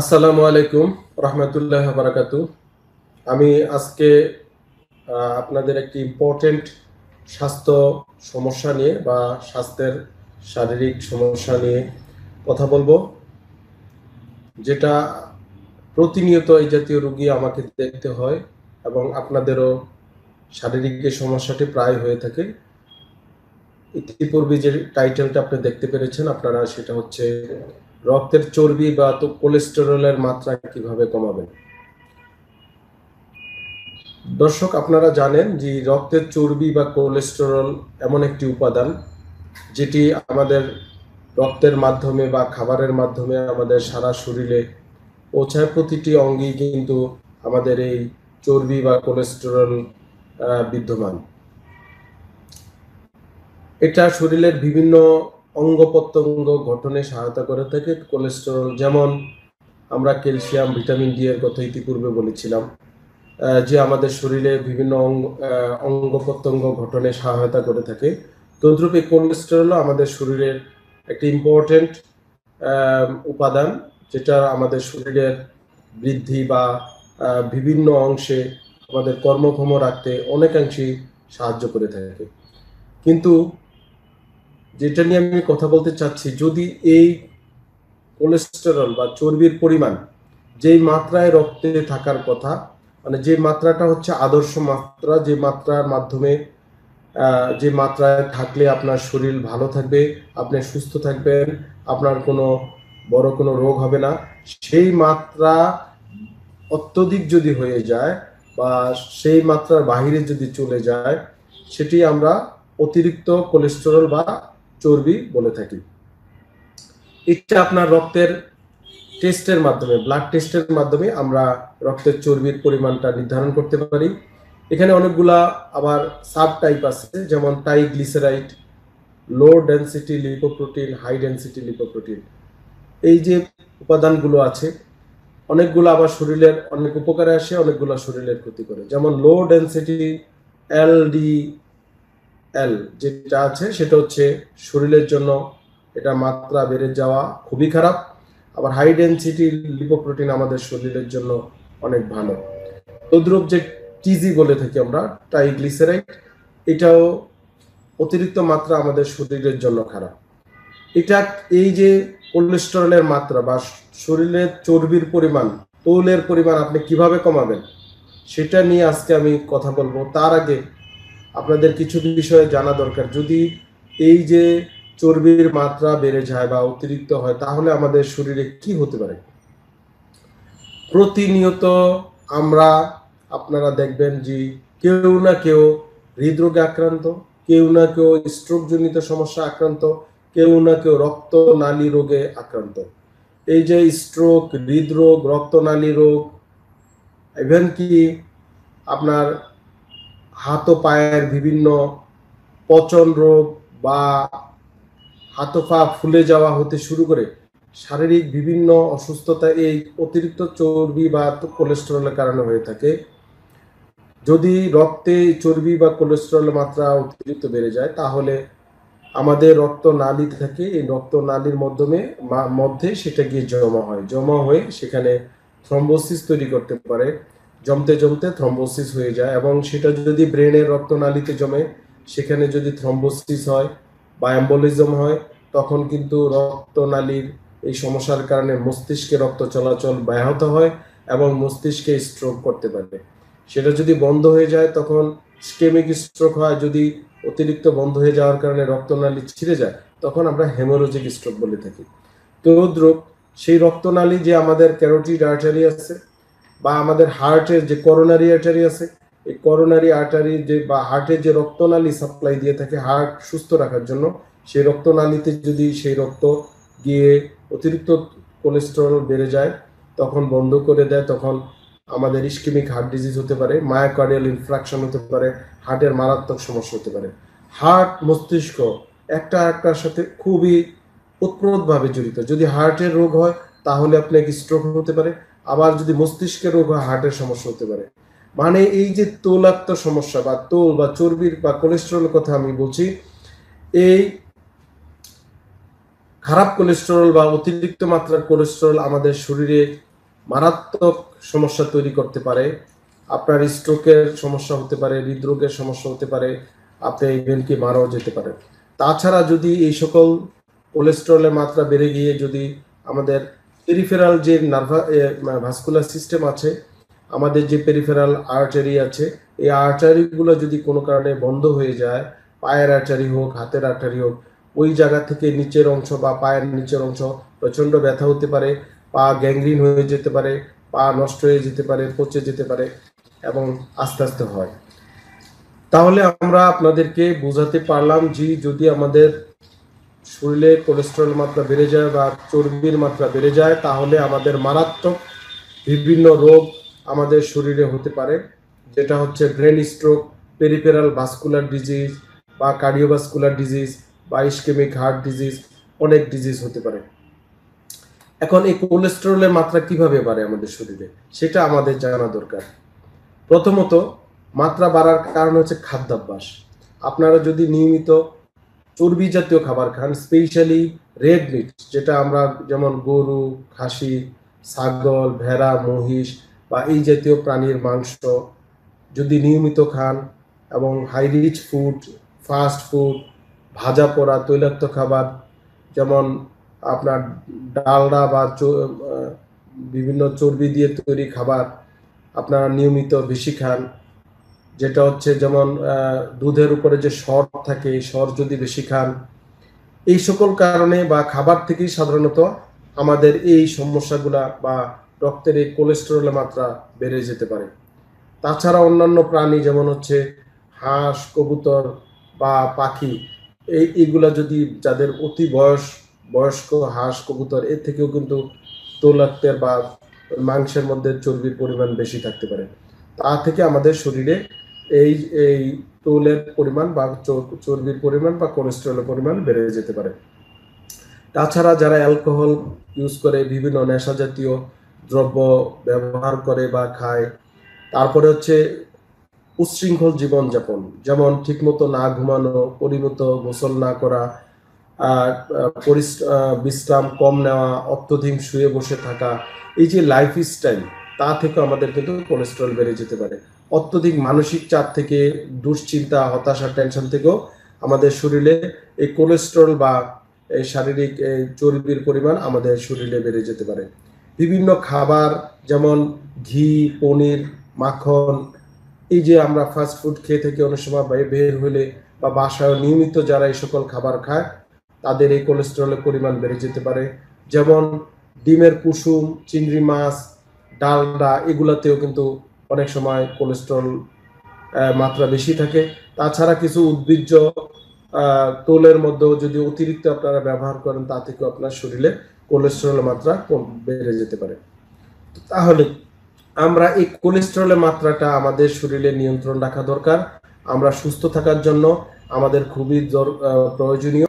আসসালামু আলাইকুম রহমতুল্লাহ বারাকাত আমি আজকে আপনাদের একটি ইম্পর্টেন্ট স্বাস্থ্য সমস্যা নিয়ে বা স্বাস্থ্যের শারীরিক সমস্যা নিয়ে কথা বলবো যেটা প্রতিনিয়ত এই জাতীয় রুগী আমাকে দেখতে হয় এবং আপনাদেরও শারীরিক যে সমস্যাটি প্রায় হয়ে থাকে ইতিপূর্বে যে টাইটেলটা আপনি দেখতে পেরেছেন আপনারা সেটা হচ্ছে রক্তের চর্বি বা তো কোলেস্টেরলের মাত্রা কিভাবে কমাবেন দর্শক আপনারা জানেন যে রক্তের চর্বি বা কোলেস্টেরল এমন একটি উপাদান যেটি আমাদের রক্তের মাধ্যমে বা খাবারের মাধ্যমে আমাদের সারা শরীরে পৌঁছায় প্রতিটি অঙ্গে কিন্তু আমাদের এই চর্বি বা কোলেস্টেরল বিদ্যমান এটা শরীরের বিভিন্ন অঙ্গ প্রত্যঙ্গ গঠনে সহায়তা করে থাকে কোলেস্টেরল যেমন আমরা ক্যালসিয়াম ভিটামিন ডি এর কথা ইতিপূর্বে বলেছিলাম যে আমাদের শরীরে বিভিন্ন অঙ্গ অঙ্গ প্রত্যঙ্গ গঠনে সহায়তা করে থাকে তদ্রুপ এই কোলেস্টেরলও আমাদের শরীরের একটি ইম্পর্টেন্ট উপাদান যেটা আমাদের শরীরের বৃদ্ধি বা বিভিন্ন অংশে আমাদের কর্মক্ষম রাখতে অনেকাংশেই সাহায্য করে থাকে কিন্তু যেটা নিয়ে আমি কথা বলতে চাচ্ছি যদি এই কোলেস্টেরল বা চর্বির পরিমাণ যেই মাত্রায় রক্তে থাকার কথা মানে যে মাত্রাটা হচ্ছে আদর্শ মাত্রা যে মাত্রার মাধ্যমে যে মাত্রায় থাকলে আপনার শরীর ভালো থাকবে আপনি সুস্থ থাকবেন আপনার কোনো বড় কোনো রোগ হবে না সেই মাত্রা অত্যধিক যদি হয়ে যায় বা সেই মাত্রার বাহিরে যদি চলে যায় সেটি আমরা অতিরিক্ত কোলেস্টেরল বা চর্বি বলে থাকি এটা আপনার রক্তের টেস্টের মাধ্যমে ব্লাড টেস্টের মাধ্যমে আমরা রক্তের চর্বির পরিমাণটা নির্ধারণ করতে পারি এখানে অনেকগুলা আবার সাব টাইপ আছে যেমন triglyceride low density lipoprotein high density lipoprotein এই যে উপাদানগুলো আছে অনেকগুলো আবার শরীরের অনেক উপকারে আসে অনেকগুলো শরীরের ক্ষতি করে যেমন লো ডেন্সিটি এলডি এল যেটা আছে সেটা হচ্ছে শরীরের জন্য এটা মাত্রা বেড়ে যাওয়া খুবই খারাপ আবার হাই ডেন্সিটি লিপোপ্রোটিন আমাদের শরীরের জন্য অনেক ভালো তদ্রুপ যে টিজি বলে থাকি আমরা ট্রাইগ্লিসারাইড এটাও অতিরিক্ত মাত্রা আমাদের শরীরের জন্য খারাপ এটা এই যে কোলেস্টেরলের মাত্রা বা শরীরের চর্বির পরিমাণ তৈলের পরিমাণ আপনি কিভাবে কমাবেন সেটা নিয়ে আজকে আমি কথা বলবো তার আগে আপনাদের কিছু বিষয়ে জানা দরকার যদি এই যে চর্বির মাত্রা বেড়ে যায় বা অতিরিক্ত হয় তাহলে আমাদের শরীরে কি হতে পারে প্রতিনিয়ত আমরা আপনারা দেখবেন যে কেউ না কেউ হৃদরোগে আক্রান্ত কেউ না কেউ স্ট্রোকজনিত সমস্যা আক্রান্ত কেউ না কেউ রক্তনালী রোগে আক্রান্ত এই যে স্ট্রোক হৃদরোগ রক্তনালী রোগ ইভেন কি আপনার হাত ও পায়ের বিভিন্ন পচন রোগ বা হাত পা ফুলে যাওয়া হতে শুরু করে শারীরিক বিভিন্ন অসুস্থতা এই অতিরিক্ত চর্বি বা কোলেস্টেরলের কারণে হয়ে থাকে যদি রক্তে চর্বি বা কোলেস্টেরলের মাত্রা অতিরিক্ত বেড়ে যায় তাহলে আমাদের রক্ত নালী থাকে এই রক্ত নালীর মাধ্যমে মধ্যে সেটা গিয়ে জমা হয় জমা হয়ে সেখানে থ্রম্বোসিস তৈরি করতে পারে জমতে জমতে থ্রম্বোসিস হয়ে যায় এবং সেটা যদি ব্রেনের রক্তনালীতে জমে সেখানে যদি থ্রম্বোসিস হয় বা অ্যাম্বোলিজম হয় তখন কিন্তু রক্তনালীর এই সমস্যার কারণে মস্তিষ্কে রক্ত চলাচল ব্যাহত হয় এবং মস্তিষ্কে স্ট্রোক করতে পারে সেটা যদি বন্ধ হয়ে যায় তখন স্কেমিক স্ট্রোক হয় যদি অতিরিক্ত বন্ধ হয়ে যাওয়ার কারণে রক্তনালী ছিঁড়ে যায় তখন আমরা হেমোলজিক স্ট্রোক বলে থাকি তো তদ্রুপ সেই রক্তনালী যে আমাদের ক্যারোটিড আর্টারি আছে বা আমাদের হার্টের যে করোনারি আর্টারি আছে এই করোনারি আর্টারি যে বা হার্টে যে রক্তনালী সাপ্লাই দিয়ে থাকে হার্ট সুস্থ রাখার জন্য সেই রক্তনালীতে যদি সেই রক্ত গিয়ে অতিরিক্ত কোলেস্টেরল বেড়ে যায় তখন বন্ধ করে দেয় তখন আমাদের ইস্কিমিক হার্ট ডিজিজ হতে পারে মায়োকার্ডিয়াল ইনফ্রাকশন হতে পারে হার্টের মারাত্মক সমস্যা হতে পারে হার্ট মস্তিষ্ক একটা একটার সাথে খুবই উৎপ্রোতভাবে জড়িত যদি হার্টের রোগ হয় তাহলে আপনাকে স্ট্রোক হতে পারে আবার যদি মস্তিষ্কের রোগ হয় হার্টের সমস্যা হতে পারে মানে এই যে তোলাত্ম সমস্যা বা তোল বা চর্বির বা কোলেস্টেরলের কথা আমি বলছি এই খারাপ কোলেস্ট্রল বা অতিরিক্ত মাত্রার কোলেস্ট্রল আমাদের শরীরে মারাত্মক সমস্যা তৈরি করতে পারে আপনার স্ট্রোকের সমস্যা হতে পারে হৃদরোগের সমস্যা হতে পারে আপনি ইভেনকি মারাও যেতে পারে তাছাড়া যদি এই সকল কোলেস্ট্রলের মাত্রা বেড়ে গিয়ে যদি আমাদের পেরিফেরাল যে নার্ভা ভাস্কুলার সিস্টেম আছে আমাদের যে পেরিফেরাল আর্টারি আছে এই আর্টারিগুলো যদি কোনো কারণে বন্ধ হয়ে যায় পায়ের আর্টারি হোক হাতের আর্টারি হোক ওই জায়গা থেকে নিচের অংশ বা পায়ের নিচের অংশ প্রচণ্ড ব্যথা হতে পারে পা গ্যাংগ্রিন হয়ে যেতে পারে পা নষ্ট হয়ে যেতে পারে পচে যেতে পারে এবং আস্তে আস্তে হয় তাহলে আমরা আপনাদেরকে বোঝাতে পারলাম যে যদি আমাদের শরীরে কোলেস্ট্রল মাত্রা বেড়ে যায় বা চর্বির মাত্রা বেড়ে যায় তাহলে আমাদের মারাত্মক বিভিন্ন রোগ আমাদের শরীরে হতে পারে যেটা হচ্ছে brain stroke peripheral vascular disease বা কার্ডিওভাস্কুলার ডিজিজ বা ইস্কেমিক হার্ট ডিজিজ অনেক ডিজিজ হতে পারে এখন এই কোলেস্ট্রলের মাত্রা কিভাবে বাড়ে আমাদের শরীরে সেটা আমাদের জানা দরকার প্রথমত মাত্রা বাড়ার কারণ হচ্ছে খাদ্যাভ্যাস আপনারা যদি নিয়মিত চর্বি জাতীয় খাবার খান স্পেশালি রেড মিট যেটা আমরা যেমন গরু খাসি ছাগল ভেড়া মহিষ বা এই জাতীয় প্রাণীর মাংস যদি নিয়মিত খান এবং high rich food fast food ভাজা পোড়া তৈলাক্ত খাবার যেমন আপনার ডালডা বা বিভিন্ন চর্বি দিয়ে তৈরি খাবার আপনারা নিয়মিত বেশি খান যেটা হচ্ছে যেমন দুধের উপরে যে সর থাকে সর যদি বেশি খান এই সকল কারণে বা খাবার থেকেই সাধারণত আমাদের এই সমস্যাগুলা বা রক্তের এই কোলেস্টেরলের মাত্রা বেড়ে যেতে পারে তাছাড়া অন্যান্য প্রাণী যেমন হচ্ছে হাঁস কবুতর বা পাখি এই এইগুলা যদি যাদের অতি বয়স বয়স্ক হাঁস কবুতর এর থেকেও কিন্তু তৈলাক্তের বা মাংসের মধ্যে চর্বির পরিমাণ বেশি থাকতে পারে তা থেকে আমাদের শরীরে এই এই তৈলের পরিমাণ বা চর্বির পরিমাণ বা কোলেস্ট্রলের পরিমাণ বেড়ে যেতে পারে তাছাড়া যারা অ্যালকোহল ইউজ করে বিভিন্ন নেশা জাতীয় দ্রব্য ব্যবহার করে বা খায় তারপরে হচ্ছে উচ্ছৃঙ্খল জীবনযাপন যেমন ঠিকমতো না ঘুমানো পরিমতো গোসল না করা বিশ্রাম কম নেওয়া অত্যধিক শুয়ে বসে থাকা এই যে লাইফ স্টাইল তা থেকে আমাদের কিন্তু কোলেস্ট্রল বেড়ে যেতে পারে অত্যধিক মানসিক চাপ থেকে দুশ্চিন্তা হতাশা টেনশন থেকেও আমাদের শরীরে এই কোলেস্ট্রল বা এই শারীরিক চর্বির পরিমাণ আমাদের শরীরে বেড়ে যেতে পারে বিভিন্ন খাবার যেমন ঘি পনির মাখন এই যে আমরা ফাস্ট ফুড খেয়ে থেকে অনেক সময় বের হলে বা বাসায় নিয়মিত যারা এই সকল খাবার খায় তাদের এই কোলেস্ট্রলের পরিমাণ বেড়ে যেতে পারে যেমন ডিমের কুসুম চিংড়ি মাছ ডালডা এগুলাতেও কিন্তু অনেক সময় কোলেস্ট্রল মাত্রা বেশি থাকে তাছাড়া কিছু উদ্ভিজ্জ তোলের মধ্যেও যদি অতিরিক্ত আপনারা ব্যবহার করেন তা থেকেও আপনার শরীরে কোলেস্ট্রলের মাত্রা কম বেড়ে যেতে পারে তাহলে আমরা এই কোলেস্ট্রলের মাত্রাটা আমাদের শরীরে নিয়ন্ত্রণ রাখা দরকার আমরা সুস্থ থাকার জন্য আমাদের খুবই প্রয়োজনীয়